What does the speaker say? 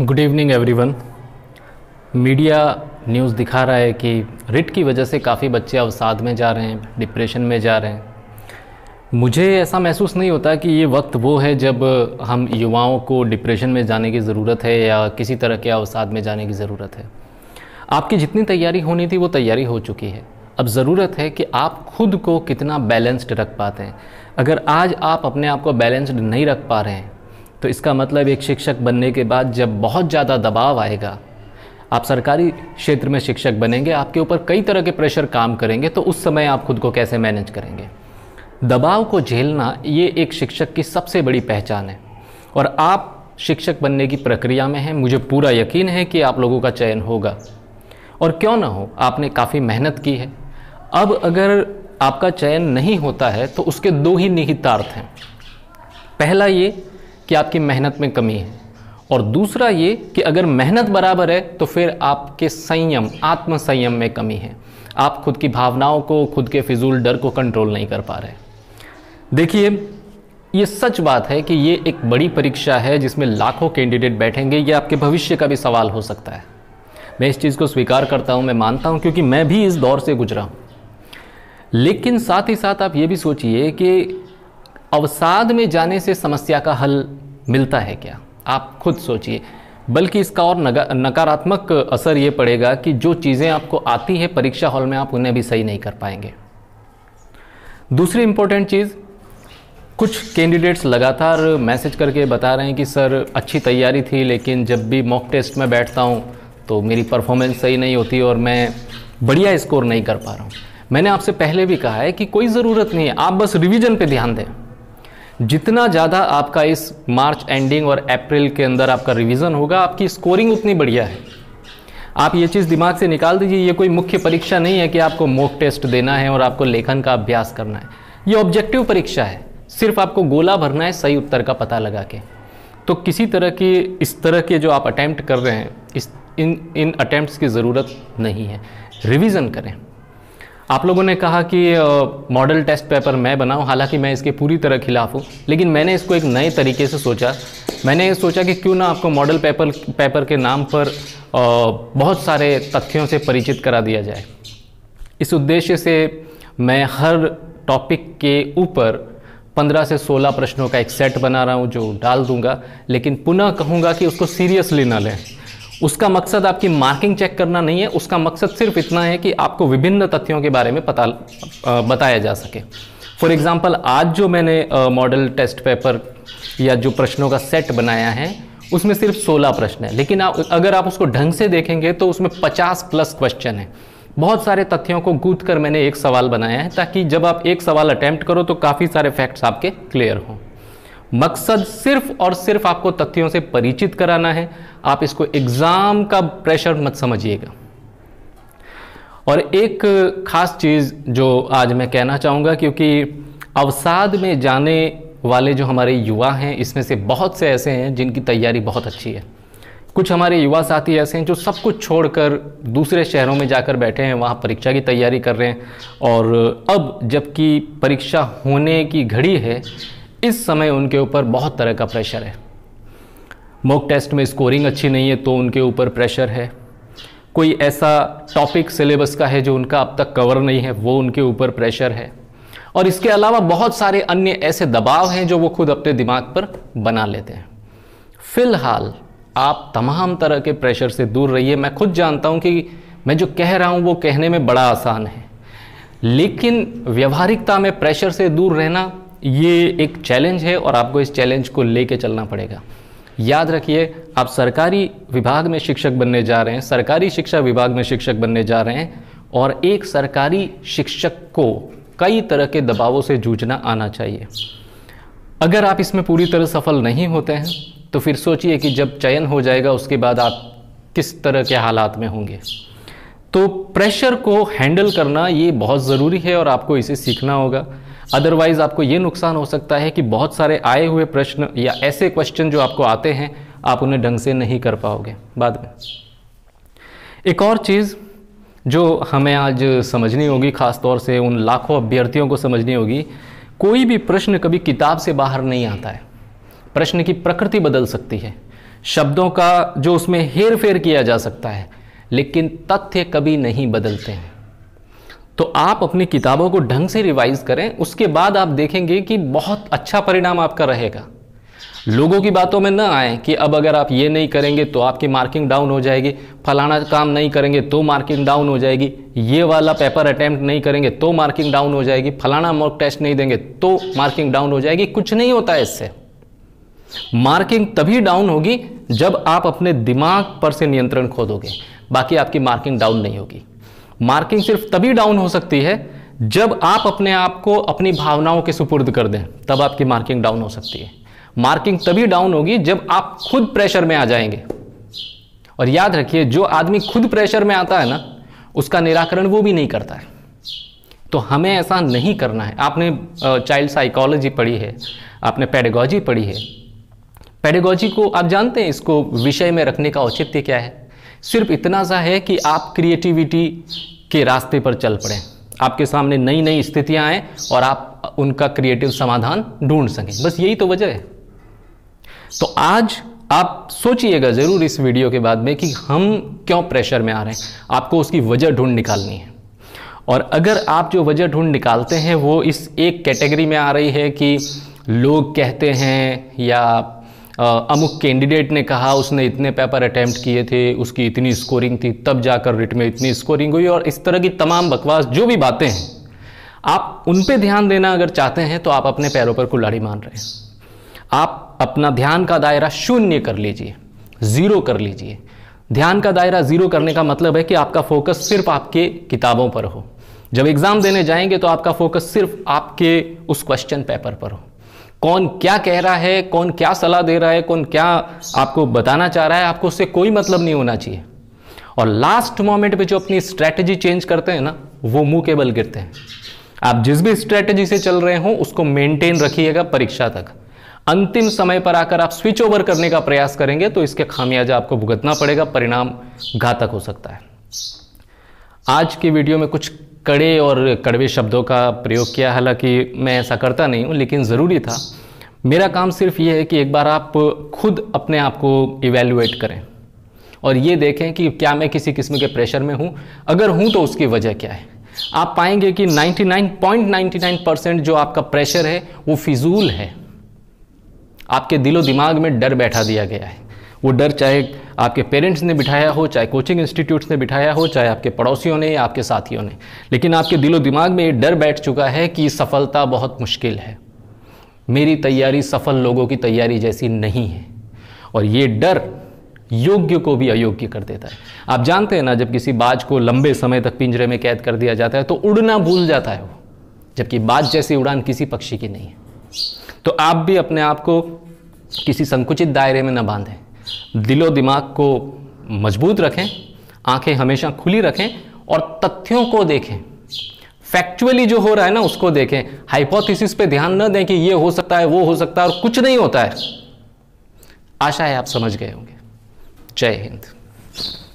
good evening everyone media news दिखा रहा है कि रिट की वजह से काफ़ी बच्चे अवसाद में जा रहे हैं डिप्रेशन में जा रहे हैं मुझे ऐसा महसूस नहीं होता कि ये वक्त वो है जब हम युवाओं को डिप्रेशन में जाने की ज़रूरत है या किसी तरह के अवसाद में जाने की ज़रूरत है आपकी जितनी तैयारी होनी थी वो तैयारी हो चुकी है अब ज़रूरत है कि आप खुद को कितना बैलेंस्ड रख पाते हैं अगर आज आप अपने आप को बैलेंस्ड नहीं रख पा रहे हैं तो इसका मतलब एक शिक्षक बनने के बाद जब बहुत ज़्यादा दबाव आएगा आप सरकारी क्षेत्र में शिक्षक बनेंगे आपके ऊपर कई तरह के प्रेशर काम करेंगे तो उस समय आप खुद को कैसे मैनेज करेंगे दबाव को झेलना ये एक शिक्षक की सबसे बड़ी पहचान है और आप शिक्षक बनने की प्रक्रिया में हैं मुझे पूरा यकीन है कि आप लोगों का चयन होगा और क्यों ना हो आपने काफ़ी मेहनत की है अब अगर आपका चयन नहीं होता है तो उसके दो ही निहितार्थ हैं पहला ये कि आपकी मेहनत में कमी है और दूसरा ये कि अगर मेहनत बराबर है तो फिर आपके संयम आत्म संयम में कमी है आप खुद की भावनाओं को खुद के फिजूल डर को कंट्रोल नहीं कर पा रहे देखिए ये सच बात है कि ये एक बड़ी परीक्षा है जिसमें लाखों कैंडिडेट बैठेंगे ये आपके भविष्य का भी सवाल हो सकता है मैं इस चीज़ को स्वीकार करता हूँ मैं मानता हूँ क्योंकि मैं भी इस दौर से गुजरा हूँ लेकिन साथ ही साथ आप ये भी सोचिए कि अवसाद में जाने से समस्या का हल मिलता है क्या आप खुद सोचिए बल्कि इसका और नकारात्मक असर ये पड़ेगा कि जो चीज़ें आपको आती है परीक्षा हॉल में आप उन्हें भी सही नहीं कर पाएंगे दूसरी इम्पोर्टेंट चीज़ कुछ कैंडिडेट्स लगातार मैसेज करके बता रहे हैं कि सर अच्छी तैयारी थी लेकिन जब भी मॉक टेस्ट में बैठता हूँ तो मेरी परफॉर्मेंस सही नहीं होती और मैं बढ़िया स्कोर नहीं कर पा रहा हूँ मैंने आपसे पहले भी कहा है कि कोई ज़रूरत नहीं है आप बस रिवीजन पे ध्यान दें जितना ज़्यादा आपका इस मार्च एंडिंग और अप्रैल के अंदर आपका रिवीजन होगा आपकी स्कोरिंग उतनी बढ़िया है आप ये चीज़ दिमाग से निकाल दीजिए ये कोई मुख्य परीक्षा नहीं है कि आपको मोक टेस्ट देना है और आपको लेखन का अभ्यास करना है ये ऑब्जेक्टिव परीक्षा है सिर्फ आपको गोला भरना है सही उत्तर का पता लगा के तो किसी तरह की इस तरह के जो आप अटैम्प्ट कर रहे हैं इस इन इन अटैम्प्ट की ज़रूरत नहीं है रिविज़न करें आप लोगों ने कहा कि मॉडल टेस्ट पेपर मैं बनाऊं हालांकि मैं इसके पूरी तरह खिलाफ हूं लेकिन मैंने इसको एक नए तरीके से सोचा मैंने ये सोचा कि क्यों ना आपको मॉडल पेपर पेपर के नाम पर बहुत सारे तथ्यों से परिचित करा दिया जाए इस उद्देश्य से मैं हर टॉपिक के ऊपर 15 से 16 प्रश्नों का एक सेट बना रहा हूँ जो डाल दूंगा लेकिन पुनः कहूँगा कि उसको सीरियसली ना लें उसका मकसद आपकी मार्किंग चेक करना नहीं है उसका मकसद सिर्फ इतना है कि आपको विभिन्न तथ्यों के बारे में पता बताया जा सके फॉर एग्ज़ाम्पल आज जो मैंने मॉडल टेस्ट पेपर या जो प्रश्नों का सेट बनाया है उसमें सिर्फ 16 प्रश्न है लेकिन आप अगर आप उसको ढंग से देखेंगे तो उसमें 50 प्लस क्वेश्चन है बहुत सारे तथ्यों को गूंथ कर मैंने एक सवाल बनाया है ताकि जब आप एक सवाल अटैम्प्ट करो तो काफ़ी सारे फैक्ट्स आपके क्लियर हों मकसद सिर्फ और सिर्फ आपको तथ्यों से परिचित कराना है आप इसको एग्ज़ाम का प्रेशर मत समझिएगा और एक ख़ास चीज़ जो आज मैं कहना चाहूँगा क्योंकि अवसाद में जाने वाले जो हमारे युवा हैं इसमें से बहुत से ऐसे हैं जिनकी तैयारी बहुत अच्छी है कुछ हमारे युवा साथी ऐसे हैं जो सब कुछ छोड़कर दूसरे शहरों में जाकर बैठे हैं वहाँ परीक्षा की तैयारी कर रहे हैं और अब जबकि परीक्षा होने की घड़ी है इस समय उनके ऊपर बहुत तरह का प्रेशर है मॉक टेस्ट में स्कोरिंग अच्छी नहीं है तो उनके ऊपर प्रेशर है कोई ऐसा टॉपिक सिलेबस का है जो उनका अब तक कवर नहीं है वो उनके ऊपर प्रेशर है और इसके अलावा बहुत सारे अन्य ऐसे दबाव हैं जो वो खुद अपने दिमाग पर बना लेते हैं फिलहाल आप तमाम तरह के प्रेशर से दूर रहिए मैं खुद जानता हूँ कि मैं जो कह रहा हूँ वो कहने में बड़ा आसान है लेकिन व्यवहारिकता में प्रेशर से दूर रहना ये एक चैलेंज है और आपको इस चैलेंज को लेके चलना पड़ेगा याद रखिए आप सरकारी विभाग में शिक्षक बनने जा रहे हैं सरकारी शिक्षा विभाग में शिक्षक बनने जा रहे हैं और एक सरकारी शिक्षक को कई तरह के दबावों से जूझना आना चाहिए अगर आप इसमें पूरी तरह सफल नहीं होते हैं तो फिर सोचिए कि जब चयन हो जाएगा उसके बाद आप किस तरह के हालात में होंगे तो प्रेशर को हैंडल करना ये बहुत ज़रूरी है और आपको इसे सीखना होगा अदरवाइज़ आपको ये नुकसान हो सकता है कि बहुत सारे आए हुए प्रश्न या ऐसे क्वेश्चन जो आपको आते हैं आप उन्हें ढंग से नहीं कर पाओगे बाद में एक और चीज़ जो हमें आज समझनी होगी ख़ासतौर से उन लाखों अभ्यर्थियों को समझनी होगी कोई भी प्रश्न कभी किताब से बाहर नहीं आता है प्रश्न की प्रकृति बदल सकती है शब्दों का जो उसमें हेर फेर किया जा सकता है लेकिन तथ्य कभी नहीं बदलते हैं तो आप अपनी किताबों को ढंग से रिवाइज करें उसके बाद आप देखेंगे कि बहुत अच्छा परिणाम आपका रहेगा लोगों की बातों में ना आए कि अब अगर आप ये नहीं करेंगे तो आपकी मार्किंग डाउन हो जाएगी फलाना काम नहीं करेंगे तो मार्किंग डाउन हो जाएगी ये वाला पेपर अटैम्प्ट नहीं करेंगे तो मार्किंग डाउन हो जाएगी फलाना मॉक टेस्ट नहीं देंगे तो मार्किंग डाउन हो जाएगी कुछ नहीं होता है इससे मार्किंग तभी डाउन होगी जब आप अपने दिमाग पर से नियंत्रण खो दोगे बाकी आपकी मार्किंग डाउन नहीं होगी मार्किंग सिर्फ तभी डाउन हो सकती है जब आप अपने आप को अपनी भावनाओं के सुपुर्द कर दें तब आपकी मार्किंग डाउन हो सकती है मार्किंग तभी डाउन होगी जब आप खुद प्रेशर में आ जाएंगे और याद रखिए जो आदमी खुद प्रेशर में आता है ना उसका निराकरण वो भी नहीं करता है तो हमें ऐसा नहीं करना है आपने चाइल्ड साइकोलॉजी पढ़ी है आपने पेडेगॉजी पढ़ी है पेडेगॉजी को आप जानते हैं इसको विषय में रखने का औचित्य क्या है सिर्फ इतना सा है कि आप क्रिएटिविटी के रास्ते पर चल पड़ें आपके सामने नई नई स्थितियाँ आएँ और आप उनका क्रिएटिव समाधान ढूंढ सकें बस यही तो वजह है तो आज आप सोचिएगा ज़रूर इस वीडियो के बाद में कि हम क्यों प्रेशर में आ रहे हैं आपको उसकी वजह ढूंढ निकालनी है और अगर आप जो वजह ढूंढ निकालते हैं वो इस एक कैटेगरी में आ रही है कि लोग कहते हैं या अमुक कैंडिडेट ने कहा उसने इतने पेपर अटैम्प्ट किए थे उसकी इतनी स्कोरिंग थी तब जाकर रिट में इतनी स्कोरिंग हुई और इस तरह की तमाम बकवास जो भी बातें हैं आप उन पर ध्यान देना अगर चाहते हैं तो आप अपने पैरों पर कुल्हाड़ी मान रहे हैं आप अपना ध्यान का दायरा शून्य कर लीजिए ज़ीरो कर लीजिए ध्यान का दायरा ज़ीरो करने का मतलब है कि आपका फोकस सिर्फ आपके किताबों पर हो जब एग्ज़ाम देने जाएंगे तो आपका फोकस सिर्फ आपके उस क्वेश्चन पेपर पर हो कौन क्या कह रहा है कौन क्या सलाह दे रहा है कौन क्या आपको बताना चाह रहा है आपको उससे कोई मतलब नहीं होना चाहिए और लास्ट मोमेंट पे जो अपनी स्ट्रैटेजी चेंज करते हैं ना वो मुंह के बल गिरते हैं आप जिस भी स्ट्रैटेजी से चल रहे हो उसको मेंटेन रखिएगा परीक्षा तक अंतिम समय पर आकर आप स्विच ओवर करने का प्रयास करेंगे तो इसके खामियाजा आपको भुगतना पड़ेगा परिणाम घातक हो सकता है आज की वीडियो में कुछ कड़े और कड़वे शब्दों का प्रयोग किया हालांकि मैं ऐसा करता नहीं हूँ लेकिन ज़रूरी था मेरा काम सिर्फ ये है कि एक बार आप खुद अपने आप को इवेल्युएट करें और ये देखें कि क्या मैं किसी किस्म के प्रेशर में हूँ अगर हूँ तो उसकी वजह क्या है आप पाएंगे कि 99.99 परसेंट जो आपका प्रेशर है वो फिजूल है आपके दिलो दिमाग में डर बैठा दिया गया है वो डर चाहे आपके पेरेंट्स ने बिठाया हो चाहे कोचिंग इंस्टीट्यूट्स ने बिठाया हो चाहे आपके पड़ोसियों ने या आपके साथियों ने लेकिन आपके दिलो दिमाग में ये डर बैठ चुका है कि सफलता बहुत मुश्किल है मेरी तैयारी सफल लोगों की तैयारी जैसी नहीं है और ये डर योग्य को भी अयोग्य कर देता है आप जानते हैं ना जब किसी बाज को लंबे समय तक पिंजरे में कैद कर दिया जाता है तो उड़ना भूल जाता है वो जबकि बाज जैसी उड़ान किसी पक्षी की नहीं है तो आप भी अपने आप को किसी संकुचित दायरे में न बांधें दिलो दिमाग को मजबूत रखें आंखें हमेशा खुली रखें और तथ्यों को देखें फैक्चुअली जो हो रहा है ना उसको देखें हाइपोथेसिस पे ध्यान न दें कि ये हो सकता है वो हो सकता है और कुछ नहीं होता है आशा है आप समझ गए होंगे जय हिंद